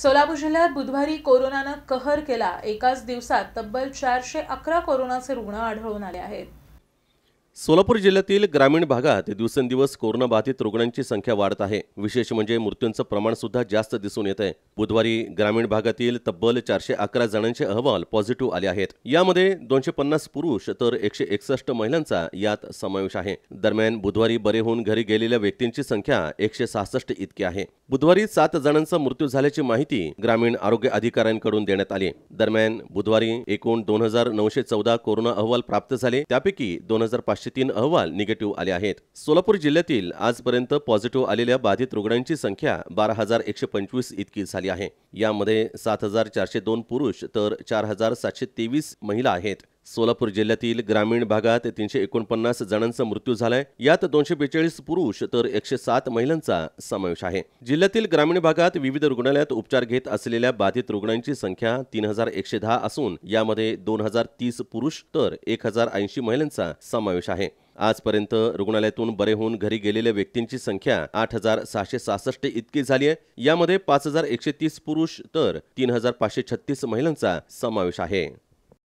सोलापूर जिल्ह्यात बुधवारी कोरोनानं कहर केला एकाच दिवसात तब्बल चारशे अकरा कोरोनाचे रुग्ण आढळून आले आहेत सोलापूर जिल्ह्यातील ग्रामीण भागात दिवसेंदिवस कोरोनाबाधित रुग्णांची संख्या वाढत आहे विशेष म्हणजे मृत्यूंचं प्रमाण सुद्धा जास्त दिसून येत आहे बुधवारी ग्रामीण भागातील तब्बल चारशे अकरा जणांचे अहवाल पॉझिटिव्ह आले आहेत यामध्ये दोनशे पन्नास पुरुष तर एकशे एकसष्ट महिलांचा यात समावेश आहे दरम्यान बुधवारी बरे होऊन घरी गेलेल्या व्यक्तींची संख्या एकशे सहासष्ट इतकी आहे बुधवारी सात जणांचा मृत्यू झाल्याची माहिती ग्रामीण आरोग्य अधिकाऱ्यांकडून देण्यात आली दरम्यान बुधवारी एकूण दोन हजार नऊशे चौदा कोरोना अहवाल प्राप्त झाले त्यापैकी दोन हजार पाचशे तीन अहवाल निगेटिव्ह आले आहेत सोलापूर जिल्ह्यातील आजपर्यंत पॉझिटिव्ह आलेल्या बाधित रुग्णांची संख्या बारा हजार एकशे पंचवीस इतकी झाली आहे यामध्ये सात हजार चारशे दोन पुरुष तर चार हजार सातशे तेवीस महिला आहेत सोलापूर जिल्ह्यातील ग्रामीण भागात तीनशे एकोणपन्नास जणांचा मृत्यू झालाय यात दोनशे बेचाळीस पुरुष तर एकशे सात महिलांचा समावेश आहे जिल्ह्यातील ग्रामीण भागात विविध रुग्णालयात उपचार घेत असलेल्या बाधित रुग्णांची संख्या तीन हजार एकशे दहा असून यामध्ये दोन हजार तीस पुरुष तर एक हजार ऐंशी महिलांचा समावेश आहे आजपर्यंत रुग्णालयातून बरे होऊन घरी गेलेल्या व्यक्तींची संख्या आठ हजार सहाशे सहासष्ट इतकी झाली आहे यामध्ये पाच हजार एकशे तीस पुरुष तर तीन हजार पाचशे छत्तीस महिलांचा समावेश आहे